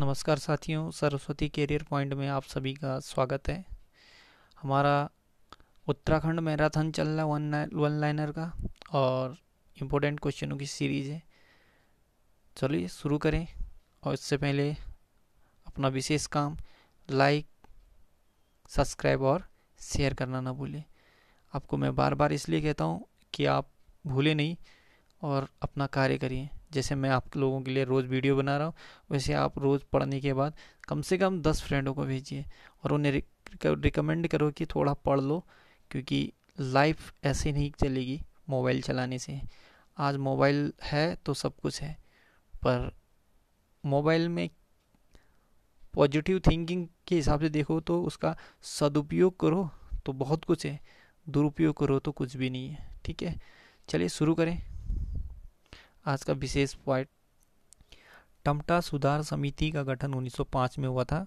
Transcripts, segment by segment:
नमस्कार साथियों Saraswati career point में आप सभी का स्वागत है हमारा उत्तराखंड मैराथन चल रहा है वन वन लाइनर का और इम्पोर्टेंट क्वेश्चनों की सीरीज़ है चलिए शुरू करें और इससे पहले अपना विशेष काम लाइक सब्सक्राइब और शेयर करना ना भूलें आपको मैं बार बार इसलिए कहता हूँ कि आप भूलें नहीं और अपना कार्य करिए जैसे मैं आप लोगों के लिए रोज़ वीडियो बना रहा हूँ वैसे आप रोज़ पढ़ने के बाद कम से कम दस फ्रेंडों को भेजिए और उन्हें रिकमेंड करो कि थोड़ा पढ़ लो क्योंकि लाइफ ऐसे नहीं चलेगी मोबाइल चलाने से आज मोबाइल है तो सब कुछ है पर मोबाइल में पॉजिटिव थिंकिंग के हिसाब से देखो तो उसका सदुपयोग करो तो बहुत कुछ है दुरुपयोग करो तो कुछ भी नहीं है ठीक है चलिए शुरू करें आज का विशेष पॉइंट टमटा सुधार समिति का गठन 1905 में हुआ था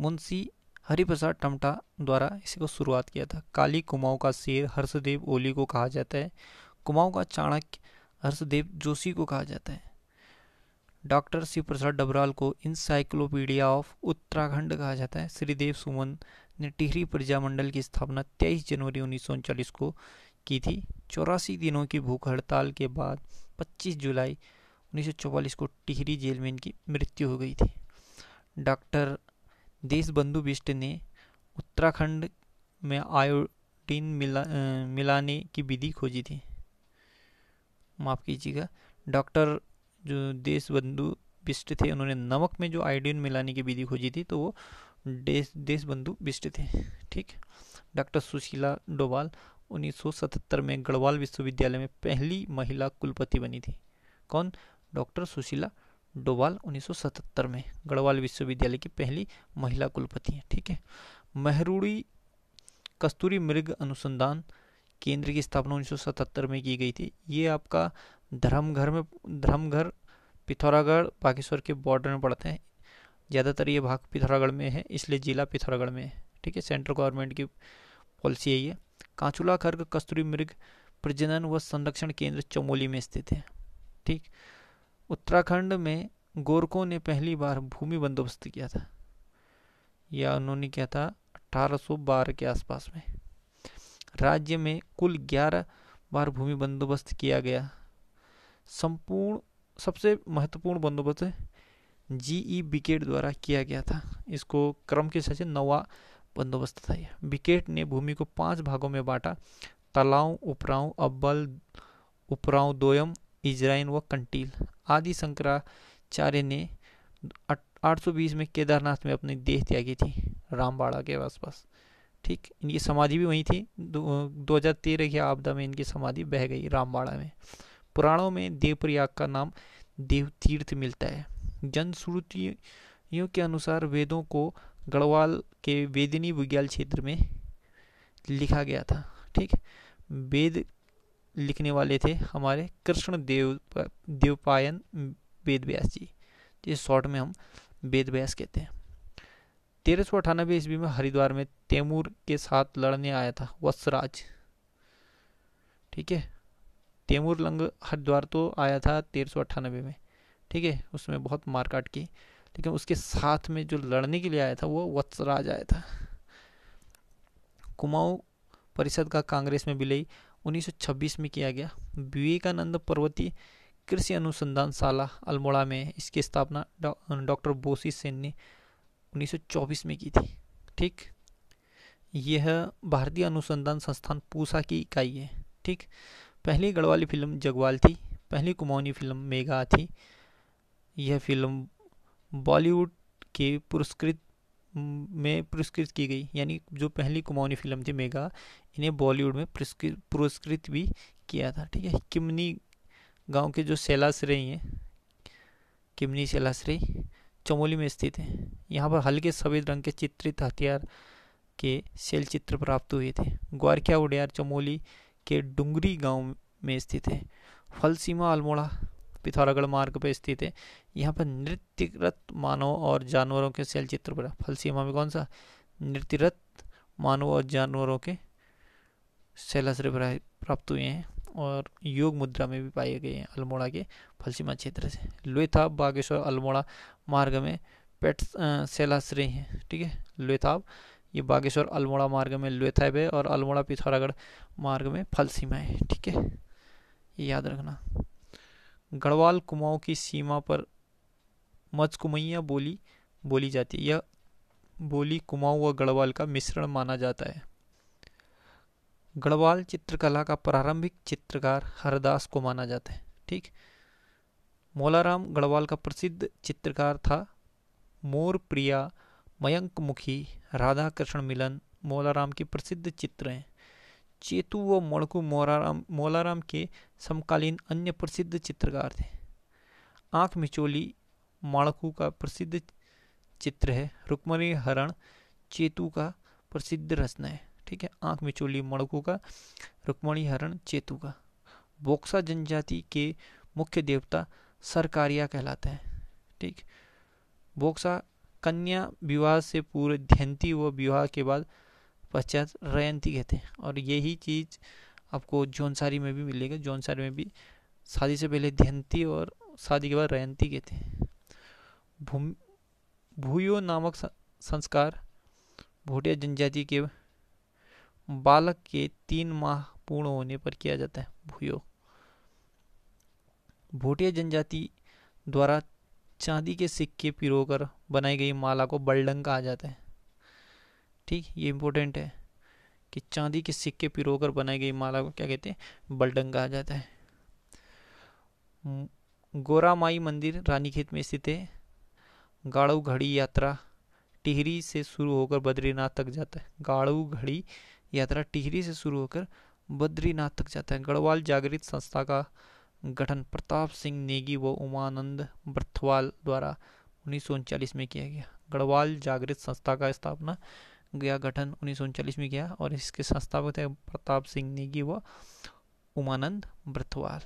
मुंशी हरिप्रसाद टमटा द्वारा इसको शुरुआत किया था काली कुमाऊँ का शेर हर्षदेव ओली को कहा जाता है कुमाऊँ का चाणक्य हर्षदेव जोशी को कहा जाता है डॉक्टर शिव प्रसाद डबराल को इंसाइक्लोपीडिया ऑफ उत्तराखंड कहा जाता है श्रीदेव सुमन ने टिहरी प्रजामंडल की स्थापना 23 जनवरी उन्नीस को की थी चौरासी दिनों की भूख हड़ताल के बाद 25 जुलाई 1944 को टिहरी जेल में इनकी मृत्यु हो गई थी डॉक्टर देशबंधु बिष्ट ने उत्तराखंड में आयोडीन मिला मिलाने की विधि खोजी थी माफ़ कीजिएगा डॉक्टर जो देशबंधु बिष्ट थे उन्होंने नमक में जो आयोडीन मिलाने की विधि खोजी थी तो वो देश देशबंधु बिष्ट थे ठीक डॉक्टर सुशीला डोवाल 1977 में गढ़वाल विश्वविद्यालय में पहली महिला कुलपति बनी थी कौन डॉक्टर सुशीला डोवाल 1977 में गढ़वाल विश्वविद्यालय की पहली महिला कुलपति हैं ठीक है मेहरूड़ी कस्तूरी मृग अनुसंधान केंद्र की स्थापना 1977 में की गई थी ये आपका धर्मघर में धर्मघर पिथौरागढ़ बागेश्वर के बॉर्डर में पड़ते हैं ज़्यादातर ये भाग पिथौरागढ़ में है इसलिए ज़िला पिथौरागढ़ में है ठीक है सेंट्रल गवर्नमेंट की पॉलिसी है ये कांचुला खर्ग कस्तूरी मृग प्रजनन व संरक्षण केंद्र चमोली में स्थित है ठीक उत्तराखंड में गोरखों ने पहली बार भूमि बंदोबस्त किया था या उन्होंने किया था 1812 के आसपास में राज्य में कुल 11 बार भूमि बंदोबस्त किया गया संपूर्ण सबसे महत्वपूर्ण बंदोबस्त जी ई बिकेट द्वारा किया गया था इसको क्रम के सचिव नवा बंदोबस्त था यह बिकेट ने भूमि को पांच भागों में बांटा तलाव उपराव अब्बल उपराव दोयम इजराइन व कंटील आदि शंकराचार्य ने 820 में केदारनाथ में अपनी देह त्यागी थी रामबाड़ा के आसपास ठीक इनकी समाधि भी वहीं थी दो हजार की आपदा में इनकी समाधि बह गई रामबाड़ा में पुराणों में देवप्रयाग का नाम देवतीर्थ मिलता है जनश्रुतियों के अनुसार वेदों को गढ़वाल के वेदनी बुग्याल क्षेत्र में लिखा गया था ठीक वेद लिखने वाले थे हमारे कृष्ण देव देवपायन वेद व्यास जी जिस शॉर्ट में हम वेद व्यास कहते हैं तेरह सौ अठानबे ईस्वी में हरिद्वार में तैमूर के साथ लड़ने आया था वत्सराज ठीक है तैमूर लंग हरिद्वार तो आया था तेरह सौ अट्ठानबे में ठीक है उसमें बहुत मारकाट की लेकिन उसके साथ में जो लड़ने के लिए आया था वो वत्सराज आया था कुमाऊ परिषद का कांग्रेस में विलय 1926 में किया गया विवेकानंद पर्वतीय कृषि अनुसंधान शाला अल्मोड़ा में इसकी स्थापना डॉक्टर बोसी सेन ने 1924 में की थी ठीक यह भारतीय अनुसंधान संस्थान पूसा की इकाई है ठीक पहली गढ़वाली फिल्म जगवाल थी पहली कुमाऊनी फिल्म मेघा थी यह फिल्म बॉलीवुड के पुरस्कृत में पुरस्कृत की गई यानी जो पहली कुमाऊनी फिल्म थी मेगा इन्हें बॉलीवुड में पुरस्कृत भी किया था ठीक है किमनी गांव के जो सैलाश्रयी हैं किमनी सैलाश्रयी चमोली में स्थित है यहाँ पर हल्के सफेद रंग के चित्रित हथियार के शैल चित्र प्राप्त हुए थे ग्वारख्या उडियार चमोली के डुंगरी गांव में स्थित है फलसीमा अल्मोड़ा पिथौरागढ़ मार्ग पर स्थित है यहाँ पर नृत्यरत मानव और जानवरों के शैल चित्र पर फल सीमा में कौन सा नृत्यरत मानव और जानवरों के शैलाश्रय प्राप्त हुए हैं और योग मुद्रा में भी पाए गए हैं अल्मोड़ा के फलसीमा क्षेत्र से लोहताब बागेश्वर अल्मोड़ा मार्ग में पेट शैलाश्रय हैं ठीक है लोहताब ये बागेश्वर अल्मोड़ा मार्ग में लोहथैब है और अल्मोड़ा पिथौरागढ़ मार्ग में फलसीमा है ठीक है याद रखना गढ़वाल कुमाऊं की सीमा पर मजकुमैया बोली बोली जाती है यह बोली कुमाऊं व गढ़वाल का मिश्रण माना जाता है गढ़वाल चित्रकला का प्रारंभिक चित्रकार हरदास को माना जाता है ठीक मोलाराम गढ़वाल का प्रसिद्ध चित्रकार था मोर प्रिया मयंक मुखी राधा कृष्ण मिलन मौलाराम के प्रसिद्ध चित्र हैं चेतु व मणकु मोराराम मोलाराम के समकालीन अन्य प्रसिद्ध चित्रकार थे आँख मिचोली माणकू का प्रसिद्ध चित्र है रुक्मणी हरण चेतु का प्रसिद्ध रचना है ठीक है आँख मिचोली मणकू का रुक्मणी हरण चेतु का बोक्सा जनजाति के मुख्य देवता सरकारिया कहलाते हैं ठीक बोक्सा कन्या विवाह से पूर्व ध्यंती व विवाह के बाद पश्चात रयंती कहते हैं और यही चीज़ आपको जौनसारी में भी मिलेगा जौनसारी में भी शादी से पहले धयंती और शादी के बाद रयंती कहते हैं भूम भूयो नामक संस्कार भोटिया जनजाति के बालक के तीन माह पूर्ण होने पर किया जाता है भूयो भोटिया जनजाति द्वारा चांदी के सिक्के पिरोकर बनाई गई माला को बलडंग कहा जाता है ठीक ये इम्पोर्टेंट है कि चांदी के सिक्के पिरोकर बनाई गई माला को क्या कहते हैं बलडंग कहा जाता है गोरा माई मंदिर रानीखेत में स्थित है गाड़ू घड़ी यात्रा टिहरी से शुरू होकर बद्रीनाथ तक जाता है गाड़ू घड़ी यात्रा टिहरी से शुरू होकर बद्रीनाथ तक जाता है गढ़वाल जागृत संस्था का गठन प्रताप सिंह नेगी व उमानंद बर्थवाल द्वारा उन्नीस में किया गया गढ़वाल जागृत संस्था का स्थापना गया गठन उन्नीस में किया और इसके संस्थापक थे प्रताप सिंह नेगी व उमानंद ब्रथवाल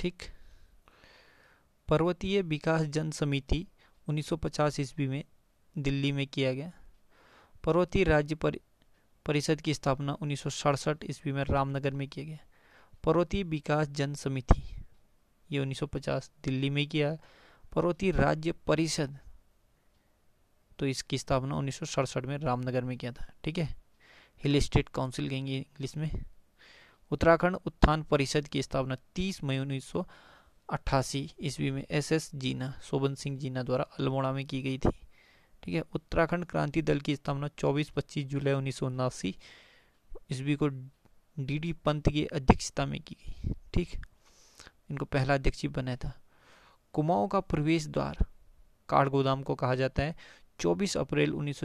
ठीक पर्वतीय विकास जन समिति 1950 ईस्वी में दिल्ली में किया गया पर्वतीय राज्य पर, परिषद की स्थापना उन्नीस ईस्वी में रामनगर में किया गया पर्वतीय विकास जन समिति ये 1950 दिल्ली में किया पर्वतीय राज्य परिषद तो इसकी स्थापना उन्नीस में रामनगर में किया था ठीक है हिल स्टेट काउंसिल कहेंगे इंग्लिश में उत्तराखंड उत्थान परिषद की स्थापना 30 मई उन्नीस ईस्वी में एस एस जीना शोभन सिंह जीना द्वारा अल्मोड़ा में की गई थी ठीक है उत्तराखंड क्रांति दल की स्थापना 24-25 जुलाई उन्नीस ईस्वी को डीडी पंत की अध्यक्षता में की गई ठीक इनको पहला अध्यक्ष बनाया था कुमाऊं का प्रवेश द्वार काठ गोदाम को कहा जाता है 24 अप्रैल उन्नीस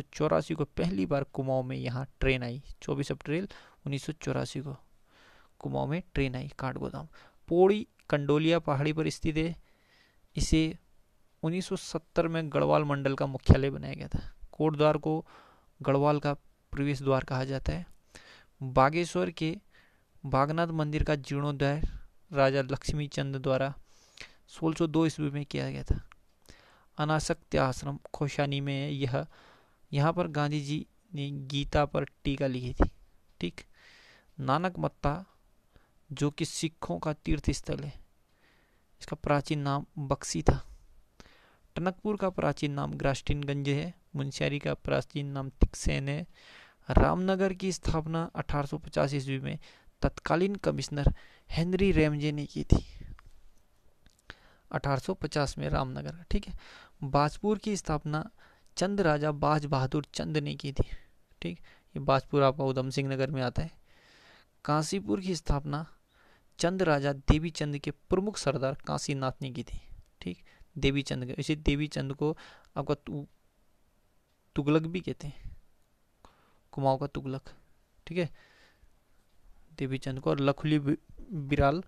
को पहली बार कुमाऊं में यहाँ ट्रेन आई 24 अप्रैल उन्नीस को कुमाऊं में ट्रेन आई काठगोदाम पौड़ी कंडोलिया पहाड़ी पर स्थित है इसे 1970 में गढ़वाल मंडल का मुख्यालय बनाया गया था कोट द्वार को गढ़वाल का प्रवेश द्वार कहा जाता है बागेश्वर के बागनाथ मंदिर का जीर्णोद्वार राजा लक्ष्मी चंद द्वारा दो ईस्वी में किया गया था अनासक्त आश्रम खोशानी में है यह यहाँ पर गांधी जी ने गीता पर टीका लिखी थी ठीक नानक मत्ता जो कि सिखों का तीर्थ स्थल है इसका प्राचीन नाम बक्सी था टनकपुर का प्राचीन नाम ग्रास्टिनगंज है मुंशियारी का प्राचीन नाम तिकसेन है रामनगर की स्थापना 1850 ईस्वी में तत्कालीन कमिश्नर हेनरी रेमजे ने की थी 1850 में रामनगर ठीक है बाजपुर की स्थापना चंद राजा बाज बहादुर चंद ने की थी ठीक ये बाजपुर आपका उधम सिंह नगर में आता है काशीपुर की स्थापना चंद राजा देवी चंद के प्रमुख सरदार काशीनाथ ने की थी ठीक देवी चंद इसे देवी चंद को आपका तु, तुगलक भी कहते हैं कुमाऊ का तुगलक ठीक है देवी चंद को और लखली बिराल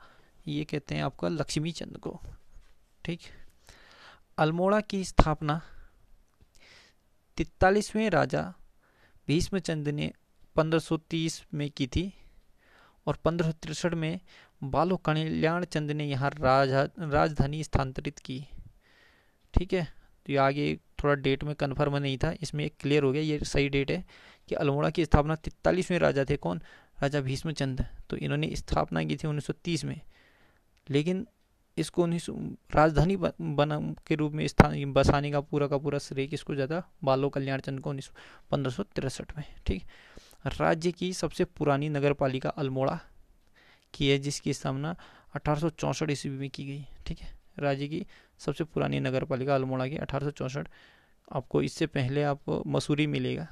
ये कहते हैं आपका लक्ष्मी चंद को ठीक अल्मोड़ा की स्थापना तितालीसवें राजा भीष्मचंद ने 1530 में की थी और पंद्रह में बालो कल्याण चंद ने यहाँ राजा राजधानी स्थानांतरित की ठीक है तो ये आगे थोड़ा डेट में कन्फर्म नहीं था इसमें एक क्लियर हो गया ये सही डेट है कि अल्मोड़ा की स्थापना तितालीसवें राजा थे कौन राजा भीष्मचंद तो इन्होंने स्थापना की थी 1930 में लेकिन इसको उन्नीस राजधानी बना के रूप में स्थान बसाने का पूरा का पूरा श्रेय किसको जाता बालो कल्याण चंद को उन्नीस पंद्रह में ठीक राज्य की सबसे पुरानी नगर पालिका अल्मोड़ा की है जिसकी स्थापना अठारह ईस्वी में की गई ठीक है राज्य की सबसे पुरानी नगर पालिका अल्मोड़ा की अठारह आपको इससे पहले आपको मसूरी मिलेगा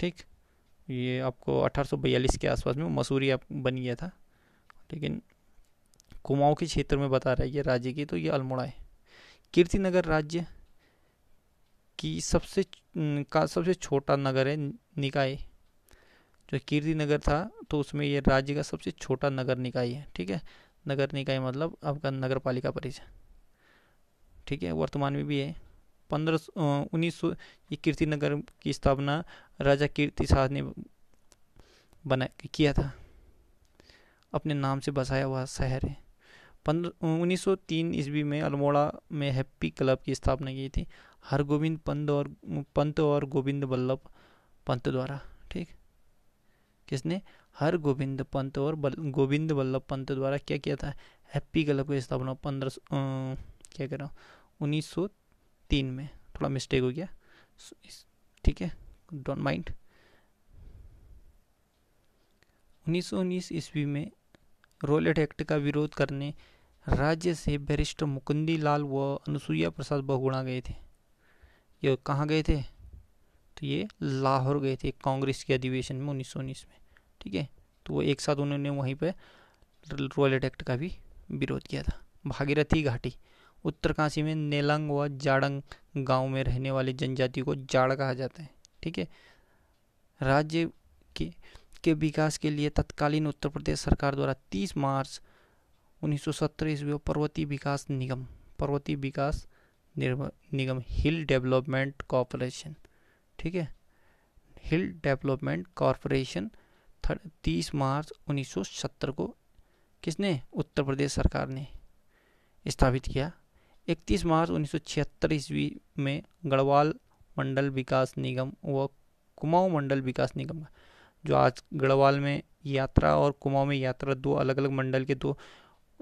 ठीक ये आपको 1842 के आसपास में मसूरी आप बन गया था लेकिन कुमाऊं के क्षेत्र में बता रहा है ये राज्य की तो ये अल्मोड़ा है कीर्ति नगर राज्य की सबसे का सबसे छोटा नगर है निकाय जो कीर्ति नगर था तो उसमें ये राज्य का सबसे छोटा नगर निकाय है ठीक है नगर निकाय मतलब आपका नगर पालिका परिषद ठीक है वर्तमान में भी है पंद्रह उन्नीस सौ ये कीर्ति नगर की स्थापना राजा कीर्ति शाह ने बना किया था अपने नाम से बसाया हुआ शहर है उन्नीस सौ तीन ईस्वी में अल्मोड़ा में हैप्पी क्लब की स्थापना की थी हरगोविंद पंत और पंत और गोविंद बल्लभ पंत द्वारा ठीक किसने हर गोविंद पंत और बल, गोविंद बल्लभ पंत द्वारा क्या किया था हैप्पी क्लब की स्थापना पंद्रह क्या कह रहा हूँ उन्नीस सौ तीन में थोड़ा मिस्टेक हो गया ठीक है डोंट माइंड उन्नीस सौ उन्नीस ईस्वी में रोलेट एक्ट का विरोध करने राज्य से बैरिस्टर मुकुंदी लाल व अनुसुईया प्रसाद बहुगुणा गए थे ये कहाँ गए थे तो ये लाहौर गए थे कांग्रेस के अधिवेशन में उन्नीस में ठीक है तो वो एक साथ उन्होंने वहीं पर रॉयल एक्ट का भी विरोध किया था भागीरथी घाटी उत्तरकाशी में नेलंग व जाड़ंग गांव में रहने वाली जनजाति को जाड़ कहा जाता है ठीक है राज्य के के विकास के लिए तत्कालीन उत्तर प्रदेश सरकार द्वारा 30 मार्च उन्नीस सौ सत्तर ईस्वी पर्वतीय विकास निगम पर्वतीय विकास निगम हिल डेवलपमेंट कॉरपोरेशन ठीक है हिल डेवलपमेंट कॉरपोरेशन तीस मार्च उन्नीस सौ सत्तर को किसने उत्तर प्रदेश सरकार ने स्थापित किया 31 मार्च उन्नीस सौ ईस्वी में गढ़वाल मंडल विकास निगम व कुमाऊं मंडल विकास निगम जो आज गढ़वाल में यात्रा और कुमाऊं में यात्रा दो अलग अलग मंडल के दो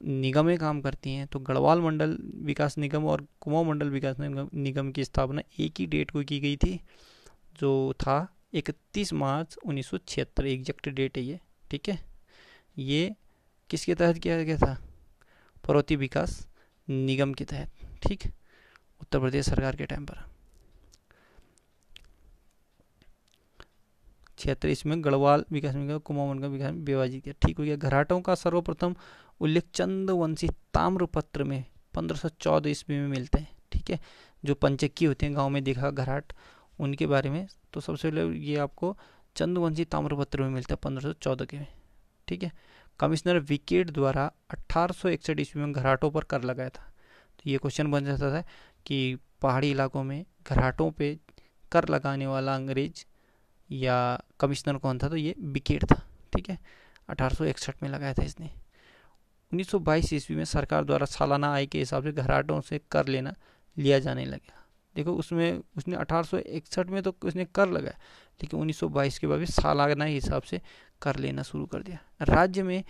निगमें काम करती हैं तो गढ़वाल मंडल विकास निगम और कुमाऊं मंडल विकास निगम की स्थापना एक ही डेट को की गई थी जो था 31 मार्च उन्नीस एग्जैक्ट डेट है ये ठीक है ये किसके तहत किया गया था पर्वती विकास निगम के तहत ठीक उत्तर प्रदेश सरकार के टाइम पर क्षेत्र इसमें गढ़वाल विकास निगम कुमाऊं मंडल विकास विभाजित किया ठीक हो गया घराटों का सर्वप्रथम उल्लेख चंदवंशी ताम्रपत्र में पंद्रह सौ चौदह ईस्वी में मिलते हैं ठीक है जो पंचक्की होते हैं गांव में देखा घराट उनके बारे में तो सबसे पहले ये आपको चंदवंशी ताम्रपत्र में मिलता है पंद्रह सौ चौदह के में ठीक है कमिश्नर विकेट द्वारा अट्ठारह सौ इकसठ ईस्वी में घराटों पर कर लगाया था तो ये क्वेश्चन बन जाता था कि पहाड़ी इलाकों में घराटों पर कर लगाने वाला अंग्रेज या कमिश्नर कौन था तो ये विकेट था ठीक है अठारह में लगाया था इसने 1922 ईस्वी में सरकार द्वारा सालाना आय के हिसाब से घराटों से कर लेना लिया जाने लगा देखो उसमें उसने 1861 में तो उसने कर लगाया लेकिन 1922 के बाद भी सालाना हिसाब से कर लेना शुरू कर दिया राज्य में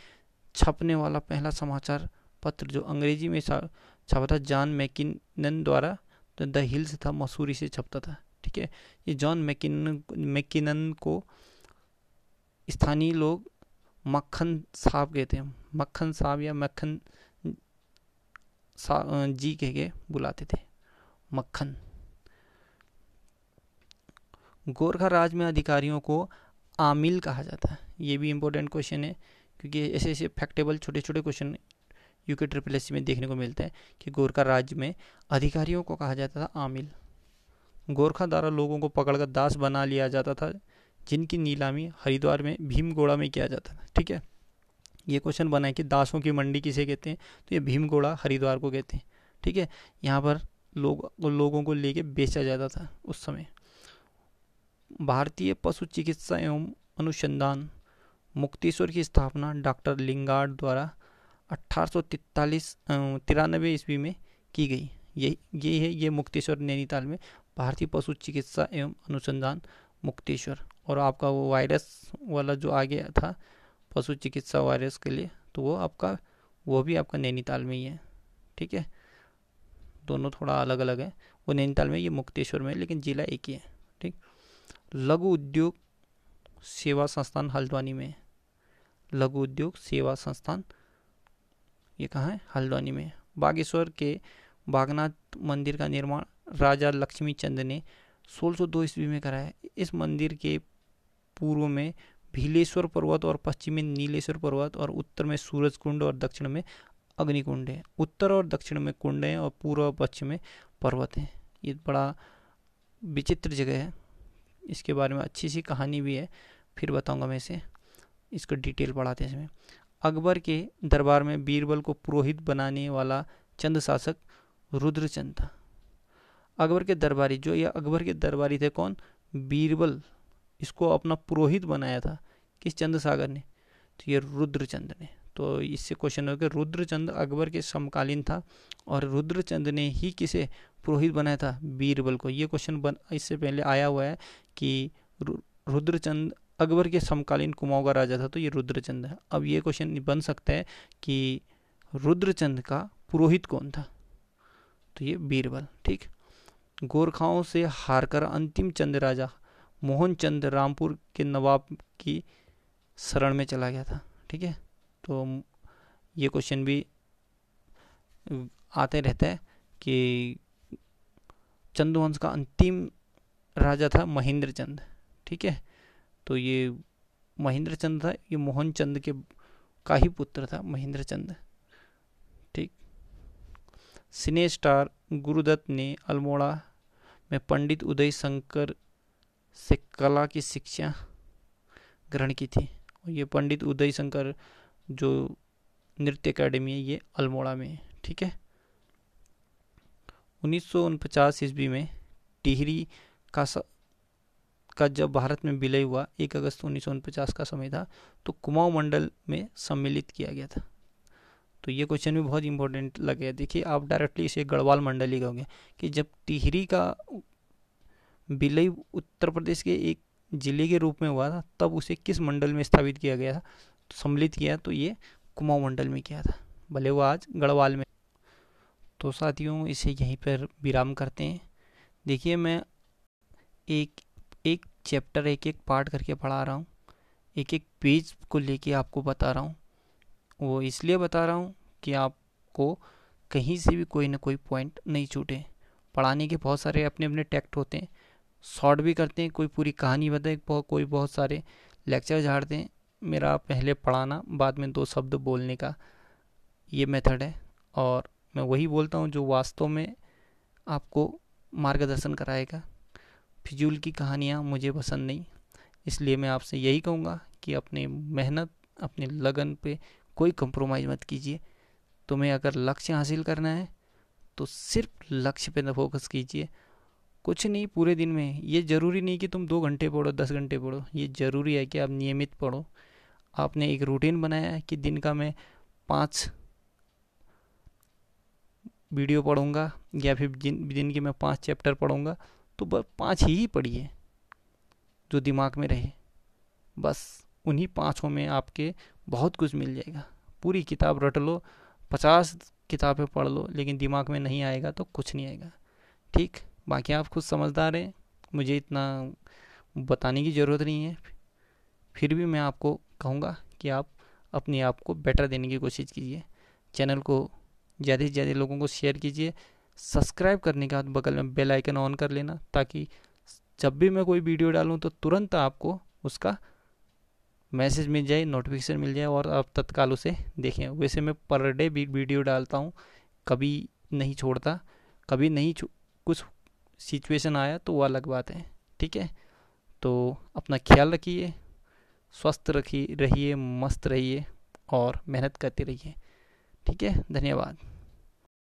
छपने वाला पहला समाचार पत्र जो अंग्रेजी में छपा था जॉन मैकिनन द्वारा तो द हिल्स था मसूरी से छपता था ठीक है ये जॉन मैकिन मैकिनन को स्थानीय लोग मक्खन साहब कहते हैं मक्खन साहब या मक्खन जी कह के बुलाते थे मक्खन गोरखा राज्य में अधिकारियों को आमिल कहा जाता है ये भी इम्पोर्टेंट क्वेश्चन है क्योंकि ऐसे ऐसे फैक्टेबल छोटे छोटे question U K triple S में देखने को मिलता है कि गोरखा राज्य में अधिकारियों को कहा जाता था आमिल गोरखा द्वारा लोगों को पकड़कर दास बना लिया जाता था जिनकी नीलामी हरिद्वार में भीमगोड़ा में किया जाता था ठीक है ये क्वेश्चन बना है कि दासों की मंडी किसे कहते हैं तो ये भीमगोड़ा हरिद्वार को कहते हैं ठीक है यहाँ पर लोग लोगों को लेके बेचा जाता था उस समय भारतीय पशु चिकित्सा एवं अनुसंधान मुक्तेश्वर की स्थापना डॉक्टर लिंगार्ड द्वारा अट्ठारह तिरानबे ईस्वी में की गई यही ये है ये मुक्तेश्वर नैनीताल में भारतीय पशु चिकित्सा एवं अनुसंधान मुक्तेश्वर और आपका वो वायरस वाला जो आ गया था पशु चिकित्सा वायरस के लिए तो वो आपका वो भी आपका नैनीताल में ही है ठीक है दोनों थोड़ा अलग अलग है वो नैनीताल में ये मुक्तेश्वर में लेकिन ज़िला एक ही है ठीक लघु उद्योग सेवा संस्थान हल्द्वानी में लघु उद्योग सेवा संस्थान ये कहाँ है हल्द्वानी में बागेश्वर के बागनाथ मंदिर का निर्माण राजा लक्ष्मी चंद ने सोलह सौ दो ईस्वी में कराया इस मंदिर के पूर्व में भीलेश्वर पर्वत और पश्चिम में नीलेश्वर पर्वत और उत्तर में सूरज कुंड और दक्षिण में अग्निकुंड है उत्तर और दक्षिण में कुंड हैं और पूर्व और पश्चिम में पर्वत हैं ये बड़ा विचित्र जगह है इसके बारे में अच्छी सी कहानी भी है फिर बताऊंगा मैं इसे इसको डिटेल पढ़ाते हैं इसमें अकबर के दरबार में बीरबल को पुरोहित बनाने वाला चंद शासक रुद्रचंद था अकबर के दरबारी जो ये अकबर के दरबारी थे कौन बीरबल इसको अपना पुरोहित बनाया था किस चंद सागर ने तो ये रुद्रचंद ने तो इससे क्वेश्चन हो गया रुद्रचंद अकबर के समकालीन था और रुद्रचंद ने ही किसे पुरोहित बनाया था बीरबल को ये क्वेश्चन बन इससे पहले आया हुआ है कि रुद्रचंद अकबर के समकालीन कुमाऊं का राजा था तो ये रुद्रचंद है अब ये क्वेश्चन बन सकता है कि रुद्रचंद का पुरोहित कौन था तो ये बीरबल ठीक गोरखाओं से हारकर अंतिम चंद राजा मोहनचंद रामपुर के नवाब की शरण में चला गया था ठीक है तो ये क्वेश्चन भी आते रहता है कि चंदवंश का अंतिम राजा था महेंद्र चंद ठीक है तो ये महेंद्र चंद था ये मोहन चंद के का ही पुत्र था महेंद्र चंद ठीक सिने स्टार गुरुदत्त ने अल्मोड़ा में पंडित उदय शंकर से कला की शिक्षा ग्रहण की थी और ये पंडित उदय शंकर जो नृत्य अकेडमी है ये अल्मोड़ा में है ठीक है उन्नीस सौ ईस्वी में टिहरी का स... का जब भारत में विलय हुआ एक अगस्त उन्नीस का समय था तो कुमाऊं मंडल में सम्मिलित किया गया था तो ये क्वेश्चन भी बहुत इंपॉर्टेंट लगे देखिए आप डायरेक्टली इसे गढ़वाल मंडल ही कहोगे कि जब टिहरी का बिलई उत्तर प्रदेश के एक जिले के रूप में हुआ था तब उसे किस मंडल में स्थापित किया गया था तो सम्मिलित किया तो ये कुमाऊं मंडल में किया था भले वो आज गढ़वाल में तो साथियों इसे यहीं पर विराम करते हैं देखिए मैं एक एक चैप्टर एक एक पार्ट करके पढ़ा रहा हूँ एक एक पेज को लेके आपको बता रहा हूँ वो इसलिए बता रहा हूँ कि आपको कहीं से भी कोई ना कोई पॉइंट नहीं छूटे पढ़ाने के बहुत सारे अपने अपने टेक्ट होते हैं शॉर्ट भी करते हैं कोई पूरी कहानी बताए कोई बहुत सारे लेक्चर झाड़ते हैं मेरा पहले पढ़ाना बाद में दो शब्द बोलने का ये मेथड है और मैं वही बोलता हूँ जो वास्तव में आपको मार्गदर्शन कराएगा फिजूल की कहानियाँ मुझे पसंद नहीं इसलिए मैं आपसे यही कहूँगा कि अपने मेहनत अपने लगन पे कोई कंप्रोमाइज़ मत कीजिए तुम्हें अगर लक्ष्य हासिल करना है तो सिर्फ लक्ष्य पे न फोकस कीजिए कुछ नहीं पूरे दिन में ये ज़रूरी नहीं कि तुम दो घंटे पढ़ो दस घंटे पढ़ो ये ज़रूरी है कि आप नियमित पढ़ो आपने एक रूटीन बनाया है कि दिन का मैं पाँच वीडियो पढ़ूंगा या फिर जिन दिन के मैं पाँच चैप्टर पढ़ूंगा तो बस पाँच ही पढ़िए जो दिमाग में रहे बस उन्हीं पाँचों में आपके बहुत कुछ मिल जाएगा पूरी किताब रट लो पचास किताबें पढ़ लो लेकिन दिमाग में नहीं आएगा तो कुछ नहीं आएगा ठीक बाकी आप खुद समझदार हैं मुझे इतना बताने की ज़रूरत नहीं है फिर भी मैं आपको कहूँगा कि आप अपने आप को बेटर देने की कोशिश कीजिए चैनल को ज़्यादा से ज़्यादा लोगों को शेयर कीजिए सब्सक्राइब करने के बाद बगल में बेल आइकन ऑन कर लेना ताकि जब भी मैं कोई वीडियो डालूँ तो तुरंत आपको उसका मैसेज मिल जाए नोटिफिकेशन मिल जाए और आप तत्काल उसे देखें वैसे मैं पर डे भी वीडियो डालता हूँ कभी नहीं छोड़ता कभी नहीं कुछ सिचुएशन आया तो वो अलग बात है ठीक है तो अपना ख्याल रखिए स्वस्थ रखिए रहिए मस्त रहिए और मेहनत करते रहिए ठीक है धन्यवाद